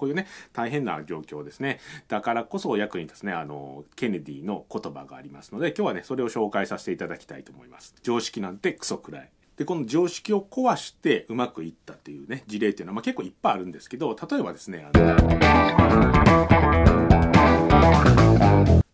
こういうね、大変な状況ですね。だからこそ役に立つね、あの、ケネディの言葉がありますので、今日はね、それを紹介させていただきたいと思います。常識なんてクソくらい。で、この常識を壊してうまくいったっていうね、事例っていうのは、まあ、結構いっぱいあるんですけど、例えばですね、あの、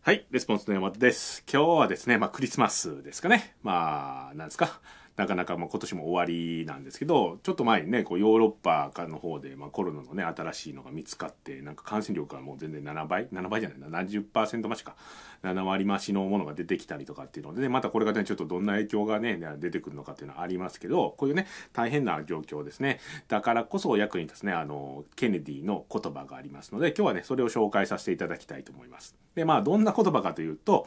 はい、レスポンスの山田です。今日はですね、まあ、クリスマスですかね。まあ、なんですか。なかなかまあ今年も終わりなんですけどちょっと前にねこうヨーロッパかの方でまあコロナのね新しいのが見つかってなんか感染力がもう全然7倍7倍じゃない70%増しか7割増しのものが出てきたりとかっていうので、ね、またこれがねちょっとどんな影響がね出てくるのかっていうのはありますけどこういうね大変な状況ですねだからこそ役に立つねあのケネディの言葉がありますので今日はねそれを紹介させていただきたいと思います。でまあどんな言葉かというと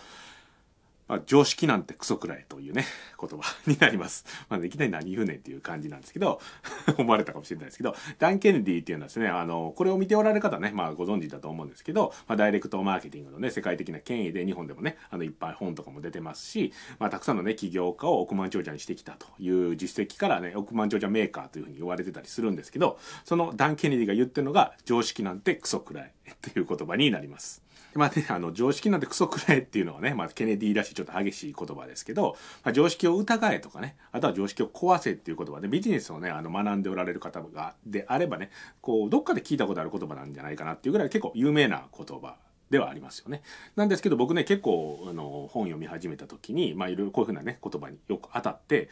まあ、常識なんてクソくらいというね、言葉になります。まあ、ね、いきなり何言うねんっていう感じなんですけど、思われたかもしれないですけど、ダン・ケネディっていうのはですね、あの、これを見ておられる方ね、まあ、ご存知だと思うんですけど、まあ、ダイレクトマーケティングのね、世界的な権威で日本でもね、あの、いっぱい本とかも出てますし、まあ、たくさんのね、起業家を億万長者にしてきたという実績からね、億万長者メーカーというふうに言われてたりするんですけど、そのダン・ケネディが言ってるのが、常識なんてクソくらいという言葉になります。まあね、あの、常識なんてクソくらえっていうのはね、まあ、ケネディらしいちょっと激しい言葉ですけど、まあ、常識を疑えとかね、あとは常識を壊せっていう言葉で、ビジネスをね、あの、学んでおられる方が、であればね、こう、どっかで聞いたことある言葉なんじゃないかなっていうぐらい結構有名な言葉ではありますよね。なんですけど僕ね結構あの本読み始めた時にまあいろいろこういうふうなね言葉によく当たって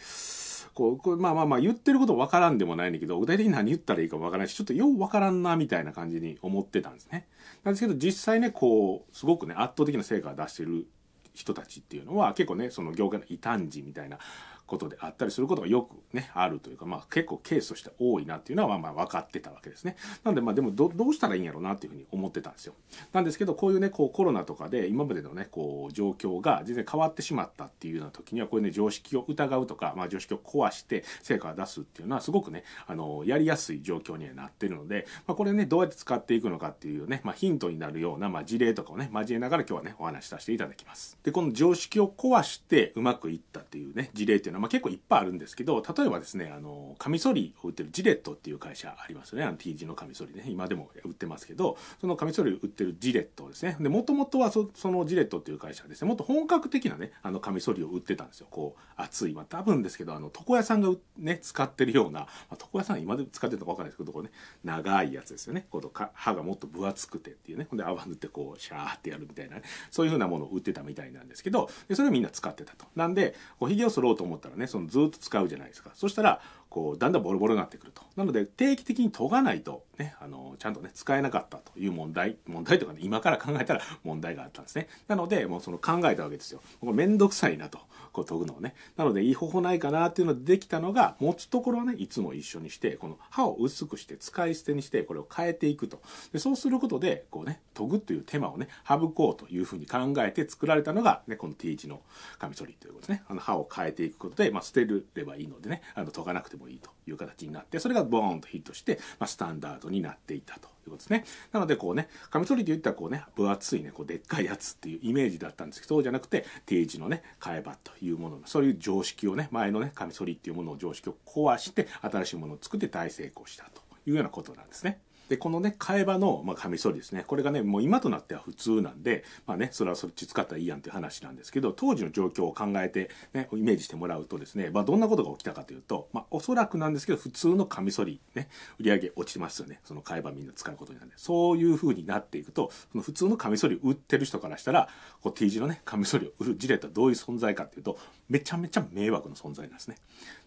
こう、これまあまあまあ言ってること分からんでもないんだけど、具体的に何言ったらいいか分からないし、ちょっとよう分からんな、みたいな感じに思ってたんですね。なんですけど、実際ね、こう、すごくね、圧倒的な成果を出してる人たちっていうのは、結構ね、その業界の異端児みたいな、ことであったりすることがよくね、あるというか、まあ結構ケースとして多いなっていうのはまあまあ分かってたわけですね。なんでまあでもどうしたらいいんやろうなっていうふうに思ってたんですよ。なんですけど、こういうね、こうコロナとかで今までのね、こう状況が全然変わってしまったっていうような時には、こういうね、常識を疑うとか、まあ常識を壊して成果を出すっていうのはすごくね、あの、やりやすい状況にはなってるので、まあこれね、どうやって使っていくのかっていうね、まあヒントになるような、まあ事例とかをね、交えながら今日はね、お話しさせていただきます。で、この常識を壊してうまくいったっていうね、事例っていうのはのは、まあ、結構いっぱいあるんですけど例えばですねあのカミソリを売ってるジレットっていう会社ありますよねあの T 字のカミソリね今でも売ってますけどそのカミソリ売ってるジレットですねでもともとはそのジレットっていう会社はですねもっと本格的なねあのカミソリを売ってたんですよこう熱いまあ多分ですけどあの床屋さんがね使ってるような、まあ、床屋さん今で使ってるのか分かんないですけどこうね長いやつですよねこか、歯がもっと分厚くてっていうねほんで泡塗ってこうシャーってやるみたいな、ね、そういうふうなものを売ってたみたいなんですけどでそれをみんな使ってたとなんでこうひげを剃ろうと思ったったらね、そのずっと使うじゃないですか。そしたら、こうだんだんボロボロになってくるとなので定期的に研がないとねあのちゃんとね使えなかったという問題問題とかね今から考えたら問題があったんですねなのでもうその考えたわけですよこれめんどくさいなとこう研ぐのをねなのでいい方法ないかなっていうのでできたのが持つところはねいつも一緒にしてこの刃を薄くして使い捨てにしてこれを変えていくとでそうすることでこうね研ぐという手間をね省こうというふうに考えて作られたのが、ね、この T 字のカミソリということですねあの刃を変えていくことで、まあ、捨てればいいのでねあの研がなくててもいいという形になってそれがボーンとヒットして、まあ、スタンダードになっていたということですねなのでこうねカミソリで言ったらこうね分厚いねこうでっかいやつっていうイメージだったんですけどそうじゃなくて定時のね替えばというものそういう常識をね前のねカミソリっていうものを常識を壊して新しいものを作って大成功したというようなことなんですね。でこのね替え刃の、まあ、カミソリですねこれがねもう今となっては普通なんでまあねそれはそっち使ったらいいやんっていう話なんですけど当時の状況を考えて、ね、イメージしてもらうとですね、まあ、どんなことが起きたかというと、まあ、おそらくなんですけど普通のカミソリね売り上げ落ちますよねその替え刃みんな使うことになるんでそういうふうになっていくとその普通のカミソリ売ってる人からしたらこう T 字のねカミソリを売る事例とはどういう存在かっていうとめちゃめちゃ迷惑の存在なんですね。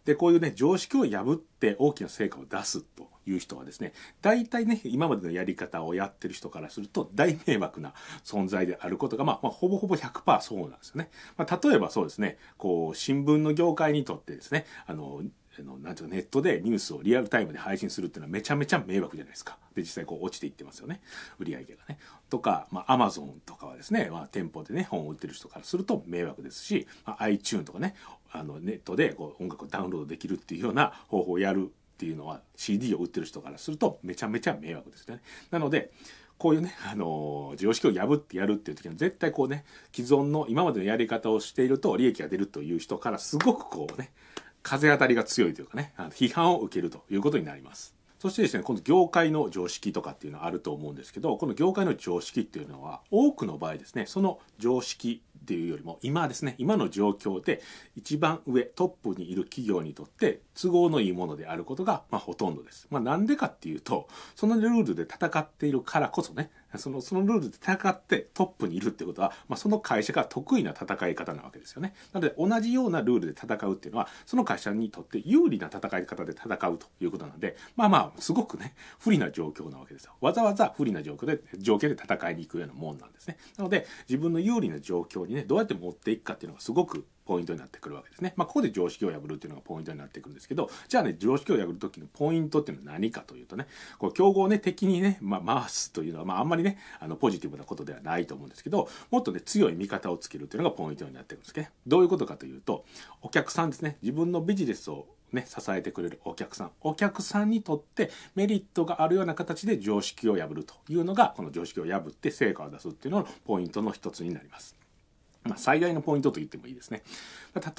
でこういうね常識を破って大きな成果を出すという人はですね、大体ね、今までのやり方をやってる人からすると大迷惑な存在であることが、まあ、まあ、ほぼほぼ100%そうなんですよね。まあ、例えばそうですね、こう、新聞の業界にとってですね、あの、何なんていうかネットでニュースをリアルタイムで配信するっていうのはめちゃめちゃ迷惑じゃないですか。で、実際こう落ちていってますよね。売り上げがね。とか、まマ Amazon とかはですね、まあ店舗でね、本を売ってる人からすると迷惑ですし、まあ、iTune とかね、あのネットでこう音楽をダウンロードできるっていうような方法をやるっていうのは CD を売ってる人からするとめちゃめちゃ迷惑ですよね。なので、こういうね、あのー、常識を破ってやるっていう時に絶対こうね、既存の今までのやり方をしていると利益が出るという人からすごくこうね、風当たりが強いというかね、あの批判を受けるということになります。そしてですね、この業界の常識とかっていうのはあると思うんですけど、この業界の常識っていうのは、多くの場合ですね、その常識っていうよりも今ですね今の状況で一番上トップにいる企業にとって都合のいいものであることが、まあ、ほとんどです。まあ、なんでかっていうとそのルールで戦っているからこそねその、そのルールで戦ってトップにいるってことは、まあ、その会社が得意な戦い方なわけですよね。なので、同じようなルールで戦うっていうのは、その会社にとって有利な戦い方で戦うということなので、まあまあ、すごくね、不利な状況なわけですよ。わざわざ不利な状況で、状況で戦いに行くようなもんなんですね。なので、自分の有利な状況にね、どうやって持っていくかっていうのがすごくポイントになってくるわけですね。まあ、ここで常識を破るっていうのがポイントになってくるんですけど、じゃあね、常識を破る時のポイントっていうのは何かというとね、こう競合をね、敵にね、まあ、回すというのは、まあ、あんまりね、あの、ポジティブなことではないと思うんですけど、もっとね、強い味方をつけるっていうのがポイントになってくるんですね。どういうことかというと、お客さんですね、自分のビジネスをね、支えてくれるお客さん。お客さんにとってメリットがあるような形で常識を破るというのが、この常識を破って成果を出すっていうののポイントの一つになります。まあ、最大のポイントと言ってもいいですね。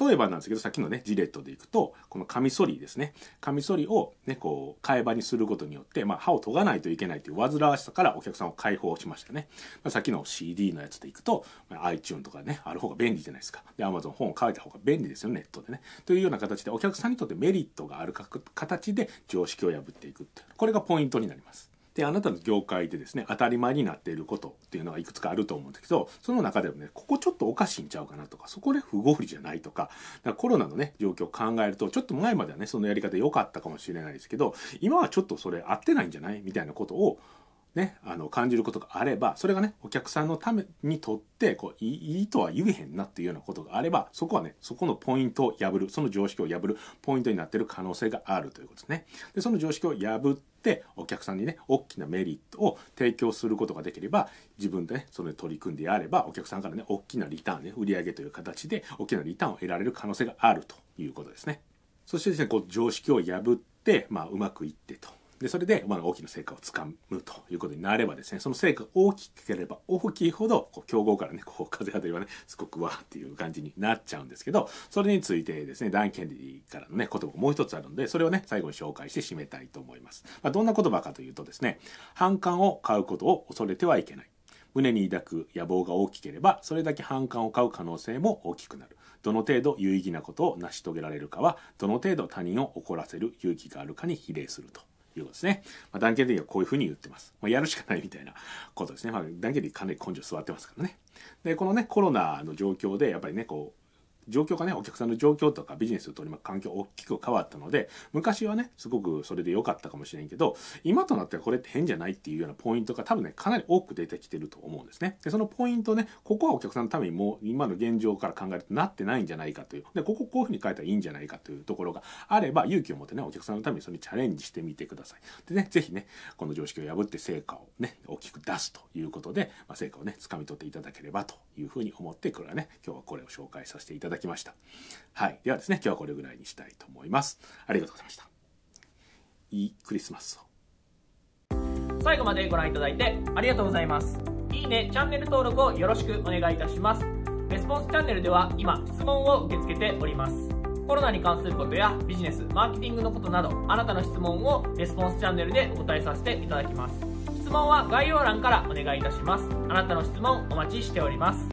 例えばなんですけど、さっきのね、ジレットでいくと、このカミソリですね。カミソリをね、こう、替え刃にすることによって、まあ、歯を研がないといけないという煩わしさからお客さんを解放しましたね。まあ、さっきの CD のやつでいくと、まあ、iTune とかね、ある方が便利じゃないですか。で、Amazon 本を書いた方が便利ですよ、ネットでね。というような形で、お客さんにとってメリットがある形で常識を破っていくっていう。これがポイントになります。であなたの業界でですね当たり前になっていることっていうのがいくつかあると思うんだけどその中でもねここちょっとおかしいんちゃうかなとかそこで不合理じゃないとかかコロナのね状況を考えるとちょっと前まではねそのやり方良かったかもしれないですけど今はちょっとそれ合ってないんじゃないみたいなことをね、あの感じることがあればそれがねお客さんのためにとってこういいとは言えへんなっていうようなことがあればそこはねそこのポイントを破るその常識を破るポイントになってる可能性があるということですね。でその常識を破ってお客さんにね大きなメリットを提供することができれば自分でねそれ取り組んでやればお客さんからね大きなリターンね売り上げという形で大きなリターンを得られる可能性があるということですね。そしてですねこう常識を破って、まあ、うまくいってと。で、それで、まあ、大きな成果をつかむということになればですね、その成果大きければ大きいほど、こう競合からね、こう風当たりはね、すごくわーっていう感じになっちゃうんですけど、それについてですね、ダン・ケンディからのね、言葉もう一つあるので、それをね、最後に紹介して締めたいと思います。まあ、どんな言葉かというとですね、反感を買うことを恐れてはいけない。胸に抱く野望が大きければ、それだけ反感を買う可能性も大きくなる。どの程度有意義なことを成し遂げられるかは、どの程度他人を怒らせる勇気があるかに比例すると。いうことですね。まあ、断言的にはこういうふうに言ってます。まあ、やるしかないみたいなことですね。まあ、断言的にかなり根性座ってますからね。で、このね、コロナの状況で、やっぱりね、こう、状況がね、お客さんの状況とかビジネスをとく環境大きく変わったので、昔はね、すごくそれで良かったかもしれんけど、今となってはこれって変じゃないっていうようなポイントが多分ね、かなり多く出てきてると思うんですね。で、そのポイントね、ここはお客さんのためにもう今の現状から考えるとなってないんじゃないかという、で、こここういうふうに書いたらいいんじゃないかというところがあれば、勇気を持ってね、お客さんのためにそれにチャレンジしてみてください。でね、ぜひね、この常識を破って成果をね、大きく出すということで、まあ、成果をね、掴み取っていただければというふうに思って、これはね、今日はこれを紹介させていただきます。ただきました。はい。ではですね、今日はこれぐらいにしたいと思います。ありがとうございました。いいクリスマスを。最後までご覧いただいてありがとうございます。いいね、チャンネル登録をよろしくお願いいたします。レスポンスチャンネルでは今、質問を受け付けております。コロナに関することやビジネス、マーケティングのことなど、あなたの質問をレスポンスチャンネルでお答えさせていただきます。質問は概要欄からお願いいたします。あなたの質問お待ちしております。